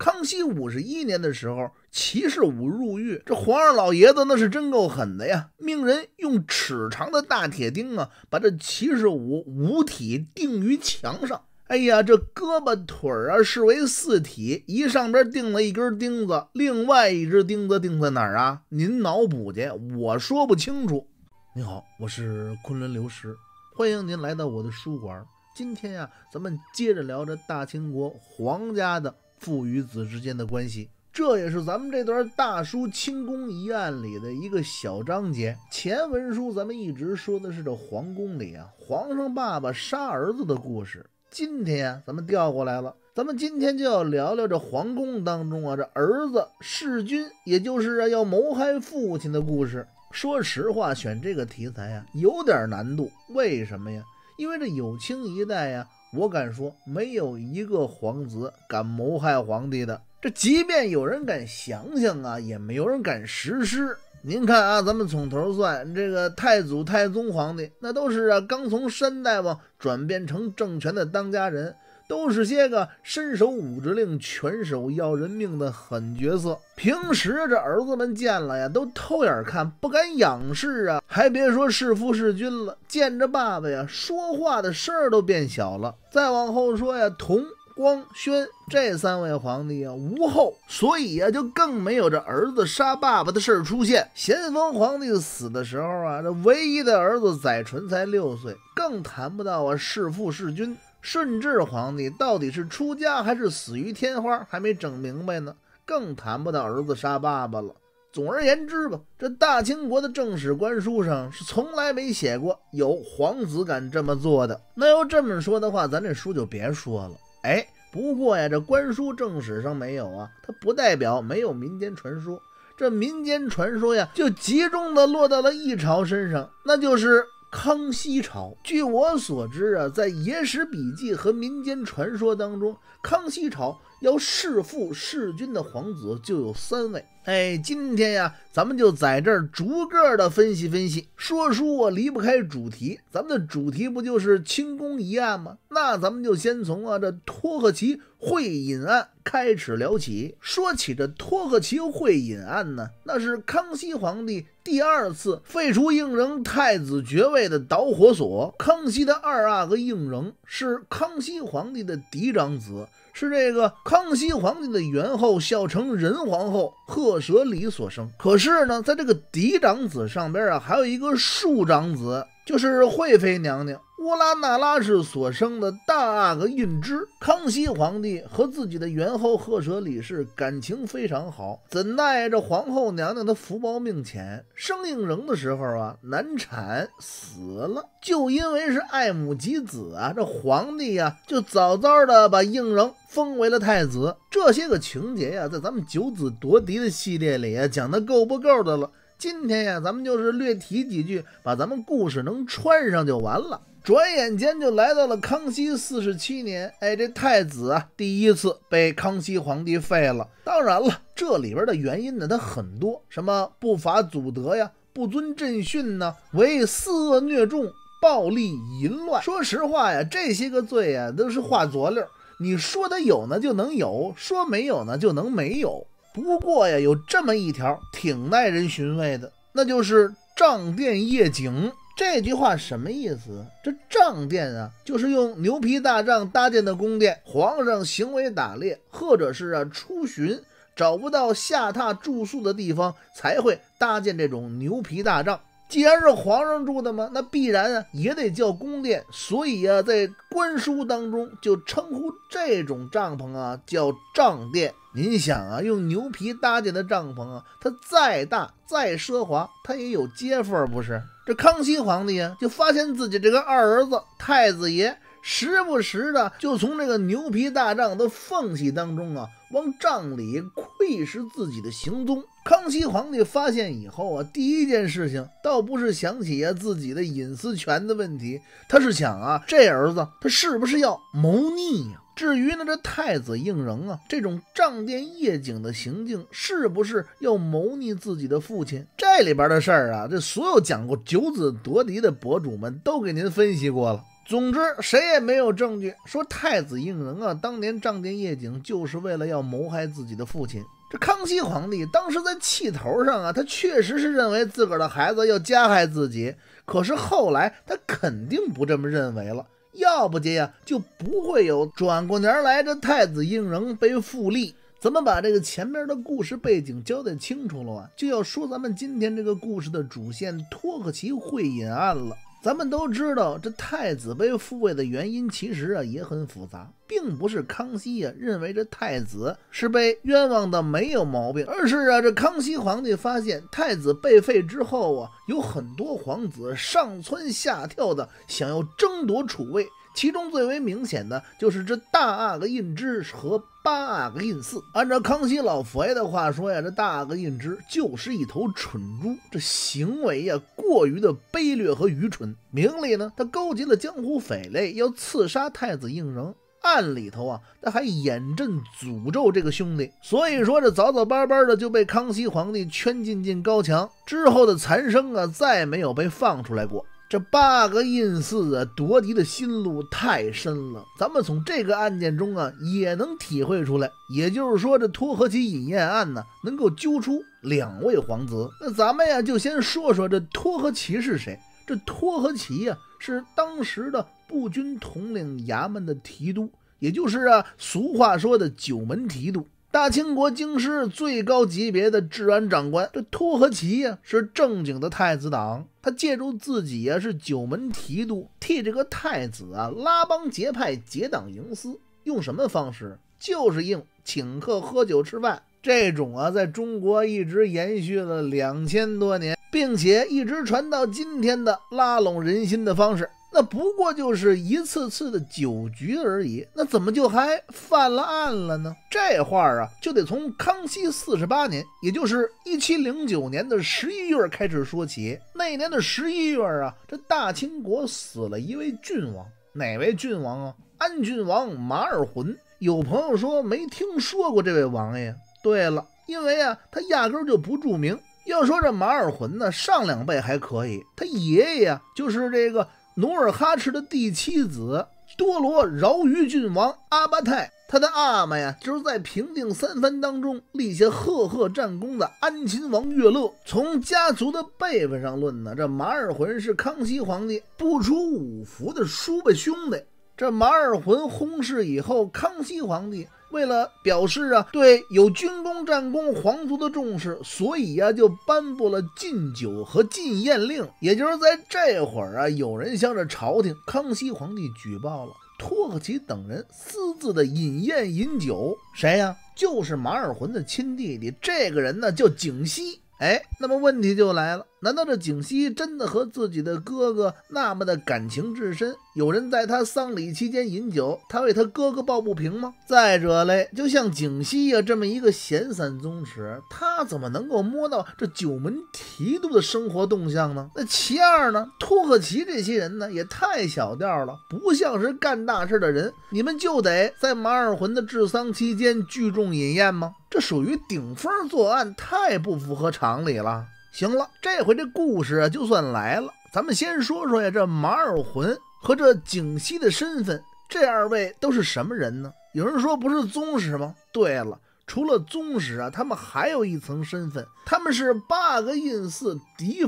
康熙五十一年的时候，齐式武入狱，这皇二老爷子那是真够狠的呀！命人用尺长的大铁钉啊，把这齐式武五体钉于墙上。哎呀，这胳膊腿儿啊，视为四体，一上边钉了一根钉子，另外一只钉子钉在哪儿啊？您脑补去，我说不清楚。您好，我是昆仑刘石，欢迎您来到我的书馆。今天呀，咱们接着聊这大清国皇家的。父与子之间的关系，这也是咱们这段《大叔清宫疑案》里的一个小章节。前文书咱们一直说的是这皇宫里啊，皇上爸爸杀儿子的故事。今天咱们调过来了，咱们今天就要聊聊这皇宫当中啊，这儿子弑君，也就是啊要谋害父亲的故事。说实话，选这个题材啊有点难度，为什么呀？因为这有清一代呀，我敢说没有一个皇子敢谋害皇帝的。这即便有人敢想想啊，也没有人敢实施。您看啊，咱们从头算，这个太祖、太宗皇帝那都是啊，刚从山大王转变成政权的当家人。都是些个伸手五着令，拳手要人命的狠角色。平时这儿子们见了呀，都偷眼看，不敢仰视啊。还别说是父弑君了，见着爸爸呀，说话的声儿都变小了。再往后说呀，同光宣这三位皇帝啊，无后，所以呀，就更没有这儿子杀爸爸的事儿出现。咸丰皇帝死的时候啊，这唯一的儿子载淳才六岁，更谈不到啊弑父弑君。顺治皇帝到底是出家还是死于天花，还没整明白呢，更谈不到儿子杀爸爸了。总而言之吧，这大清国的正史官书上是从来没写过有皇子敢这么做的。那要这么说的话，咱这书就别说了。哎，不过呀，这官书正史上没有啊，它不代表没有民间传说。这民间传说呀，就集中的落到了一朝身上，那就是。康熙朝，据我所知啊，在野史笔记和民间传说当中，康熙朝要弑父弑君的皇子就有三位。哎，今天呀，咱们就在这儿逐个的分析分析。说书啊，离不开主题，咱们的主题不就是清宫疑案吗？那咱们就先从啊这托克奇会隐案开始聊起。说起这托克奇会隐案呢，那是康熙皇帝第二次废除胤禛太子爵位的导火索。康熙的二阿哥胤禛是康熙皇帝的嫡长子，是这个康熙皇帝的元后孝成仁皇后赫。唾舌里所生，可是呢，在这个嫡长子上边啊，还有一个庶长子，就是惠妃娘娘。乌拉那拉氏所生的大阿哥胤禛，康熙皇帝和自己的元后赫舍里氏感情非常好。怎奈这皇后娘娘她福薄命浅，生胤禛的时候啊难产死了。就因为是爱母及子啊，这皇帝呀就早早的把胤禛封为了太子。这些个情节呀，在咱们九子夺嫡的系列里讲的够不够的了？今天呀，咱们就是略提几句，把咱们故事能穿上就完了。转眼间就来到了康熙四十七年，哎，这太子啊第一次被康熙皇帝废了。当然了，这里边的原因呢，它很多，什么不法祖德呀，不遵朕训呢，为四恶虐众，暴力淫乱。说实话呀，这些个罪呀都是画佐料。你说的有呢就能有，说没有呢就能没有。不过呀，有这么一条挺耐人寻味的，那就是仗殿夜景。这句话什么意思？这帐殿啊，就是用牛皮大帐搭建的宫殿。皇上行为打猎，或者是啊出巡，找不到下榻住宿的地方，才会搭建这种牛皮大帐。既然是皇上住的嘛，那必然啊也得叫宫殿。所以啊，在官书当中就称呼这种帐篷啊叫帐殿。您想啊，用牛皮搭建的帐篷啊，它再大再奢华，它也有接缝，不是？这康熙皇帝呀，就发现自己这个二儿子太子爷，时不时的就从这个牛皮大帐的缝隙当中啊，往帐里窥视自己的行踪。康熙皇帝发现以后啊，第一件事情倒不是想起呀自己的隐私权的问题，他是想啊这儿子他是不是要谋逆呀？至于呢这太子胤禛啊这种仗殿夜警的行径是不是要谋逆自己的父亲？这里边的事儿啊，这所有讲过九子夺嫡的博主们都给您分析过了。总之，谁也没有证据说太子胤禛啊当年仗殿夜警就是为了要谋害自己的父亲。这康熙皇帝当时在气头上啊，他确实是认为自个儿的孩子要加害自己。可是后来他肯定不这么认为了，要不这呀就不会有转过年来这太子胤禛被复立。咱们把这个前面的故事背景交代清楚了啊，就要说咱们今天这个故事的主线——托克齐会隐案了。咱们都知道，这太子被复位的原因其实啊也很复杂。并不是康熙呀认为这太子是被冤枉的没有毛病，而是啊这康熙皇帝发现太子被废之后啊，有很多皇子上蹿下跳的想要争夺储位，其中最为明显的就是这大阿哥胤禛和八阿哥胤祀。按照康熙老佛爷的话说呀，这大阿哥胤禛就是一头蠢猪，这行为呀过于的卑劣和愚蠢。明里呢，他勾结了江湖匪类要刺杀太子胤禛。案里头啊，他还严阵诅咒这个兄弟，所以说这早早班班的就被康熙皇帝圈禁进高墙之后的残生啊，再没有被放出来过。这八个胤祀啊，夺嫡的心路太深了，咱们从这个案件中啊，也能体会出来。也就是说，这托合齐饮宴案呢，能够揪出两位皇子。那咱们呀，就先说说这托合齐是谁。这托合齐呀，是当时的。步军统领衙门的提督，也就是啊，俗话说的九门提督，大清国京师最高级别的治安长官。这托和齐呀，是正经的太子党。他借助自己呀，是九门提督，替这个太子啊拉帮结派、结党营私。用什么方式？就是硬，请客喝酒吃饭这种啊，在中国一直延续了两千多年，并且一直传到今天的拉拢人心的方式。那不过就是一次次的酒局而已，那怎么就还犯了案了呢？这话啊，就得从康熙四十八年，也就是一七零九年的十一月开始说起。那年的十一月啊，这大清国死了一位郡王，哪位郡王啊？安郡王马尔浑。有朋友说没听说过这位王爷，对了，因为啊，他压根就不著名。要说这马尔浑呢，上两辈还可以，他爷爷啊，就是这个。努尔哈赤的第七子多罗饶于郡王阿巴泰，他的阿玛呀，就是在平定三藩当中立下赫赫战功的安亲王岳乐。从家族的辈分上论呢，这马尔浑是康熙皇帝不出五服的叔辈兄弟。这马尔浑轰逝以后，康熙皇帝。为了表示啊对有军功战功皇族的重视，所以呀就颁布了禁酒和禁宴令。也就是在这会儿啊，有人向着朝廷康熙皇帝举报了托克奇等人私自的饮宴饮酒。谁呀？就是马尔浑的亲弟弟。这个人呢叫景熙。哎，那么问题就来了。难道这景熙真的和自己的哥哥那么的感情至深？有人在他丧礼期间饮酒，他为他哥哥抱不平吗？再者嘞，就像景熙呀这么一个闲散宗室，他怎么能够摸到这九门提督的生活动向呢？那其二呢，托克奇这些人呢也太小调了，不像是干大事的人。你们就得在马尔浑的治丧期间聚众饮宴吗？这属于顶风作案，太不符合常理了。行了，这回这故事就算来了。咱们先说说呀，这马尔浑和这景熙的身份，这二位都是什么人呢？有人说不是宗室吗？对了，除了宗室啊，他们还有一层身份，他们是八阿哥胤祀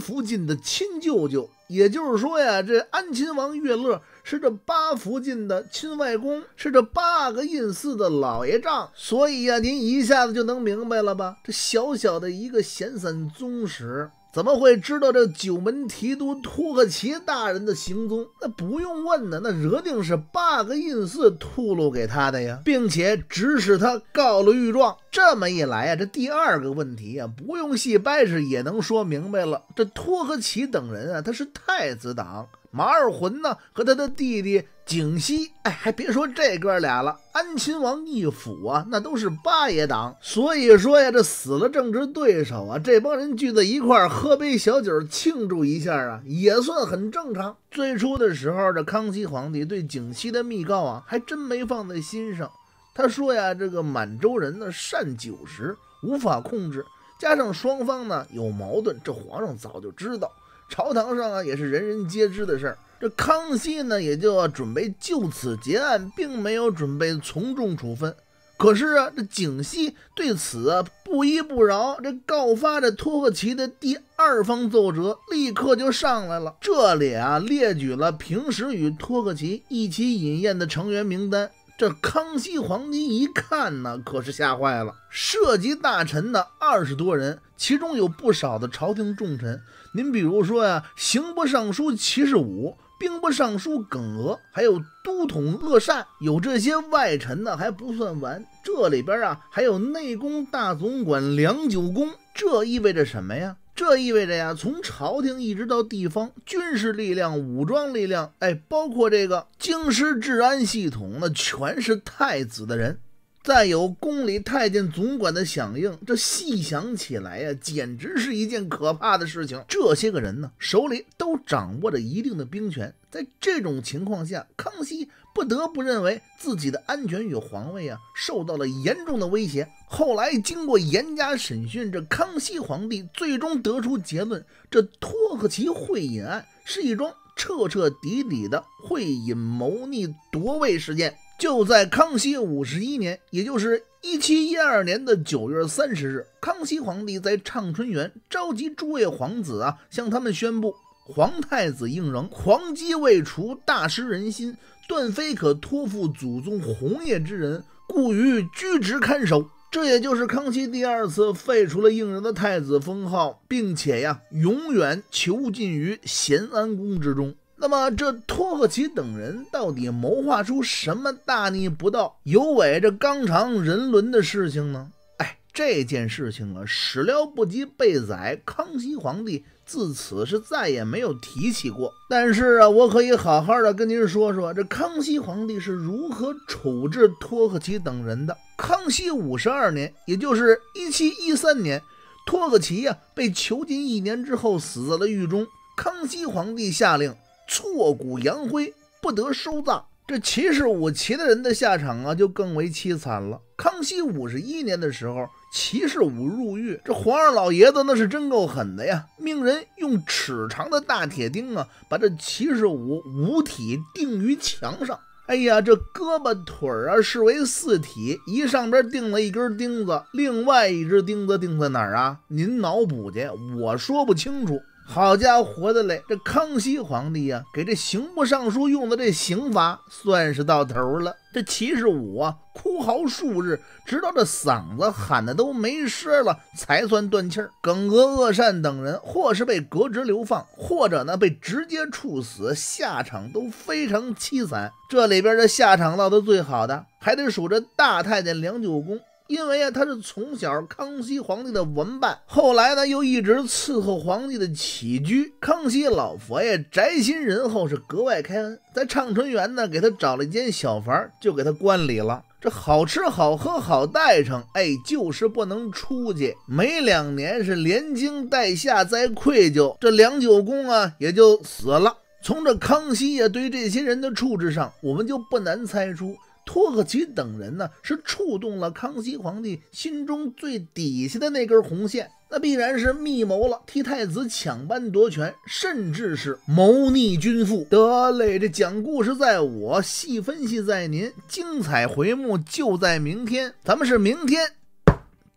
福晋的亲舅舅。也就是说呀，这安亲王岳乐。是这八福晋的亲外公，是这八阿哥胤祀的老爷丈，所以呀，您一下子就能明白了吧？这小小的一个闲散宗室，怎么会知道这九门提督托克奇大人的行踪？那不用问呢，那惹定是八阿哥胤祀露给他的呀，并且指使他告了御状。这么一来啊，这第二个问题呀，不用细掰扯也能说明白了。这托克奇等人啊，他是太子党。马二浑呢和他的弟弟景熙，哎，还别说这哥俩了，安亲王一府啊，那都是八爷党。所以说呀，这死了政治对手啊，这帮人聚在一块儿喝杯小酒庆祝一下啊，也算很正常。最初的时候，这康熙皇帝对景熙的密告啊，还真没放在心上。他说呀，这个满洲人呢善酒食，无法控制，加上双方呢有矛盾，这皇上早就知道。朝堂上啊，也是人人皆知的事儿。这康熙呢，也就准备就此结案，并没有准备从重处分。可是啊，这景熙对此啊不依不饶，这告发这托克奇的第二方奏折立刻就上来了。这里啊列举了平时与托克奇一起饮宴的成员名单。这康熙皇帝一看呢，可是吓坏了，涉及大臣呢二十多人，其中有不少的朝廷重臣。您比如说呀，刑部尚书齐士武、兵部尚书耿娥，还有都统鄂善，有这些外臣呢还不算完，这里边啊还有内宫大总管梁九公，这意味着什么呀？这意味着呀，从朝廷一直到地方军事力量、武装力量，哎，包括这个京师治安系统，那全是太子的人。再有宫里太监总管的响应，这细想起来呀，简直是一件可怕的事情。这些个人呢，手里都掌握着一定的兵权，在这种情况下，康熙不得不认为自己的安全与皇位啊，受到了严重的威胁。后来经过严加审讯，这康熙皇帝最终得出结论：这托克奇会饮案是一桩彻彻底底的会饮谋逆夺位事件。就在康熙五十一年，也就是一七一二年的九月三十日，康熙皇帝在畅春园召集诸位皇子啊，向他们宣布：皇太子胤禛，皇基未除，大失人心，段妃可托付祖宗红业之人，故于居职看守。这也就是康熙第二次废除了胤禛的太子封号，并且呀，永远囚禁于咸安宫之中。那么这托克奇等人到底谋划出什么大逆不道、有违这纲常人伦的事情呢？哎，这件事情啊，始料不及被宰。康熙皇帝自此是再也没有提起过。但是啊，我可以好好的跟您说说这康熙皇帝是如何处置托克奇等人的。康熙五十二年，也就是一七一三年，托克奇呀被囚禁一年之后死在了狱中。康熙皇帝下令。挫骨扬灰，不得收葬。这齐氏五齐的人的下场啊，就更为凄惨了。康熙五十一年的时候，齐氏五入狱，这皇上老爷子那是真够狠的呀，命人用尺长的大铁钉啊，把这齐氏五五体钉于墙上。哎呀，这胳膊腿儿啊，视为四体，一上边钉了一根钉子，另外一只钉子钉在哪儿啊？您脑补去，我说不清楚。好家伙的嘞！这康熙皇帝呀，给这刑部尚书用的这刑罚算是到头了。这祁式武啊，哭嚎数日，直到这嗓子喊的都没声了，才算断气儿。耿额、鄂善等人，或是被革职流放，或者呢被直接处死，下场都非常凄惨。这里边的下场闹得最好的，还得数这大太监梁九公。因为啊，他是从小康熙皇帝的文伴，后来呢又一直伺候皇帝的起居。康熙老佛爷宅心仁厚，是格外开恩，在畅春园呢给他找了一间小房，就给他关里了。这好吃好喝好待成，哎，就是不能出去。没两年是连惊带吓，再愧疚，这梁九公啊也就死了。从这康熙呀对这些人的处置上，我们就不难猜出。托克奇等人呢，是触动了康熙皇帝心中最底下的那根红线，那必然是密谋了替太子抢班夺权，甚至是谋逆君父。得嘞，这讲故事在我，细分析在您，精彩回目就在明天，咱们是明天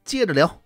接着聊。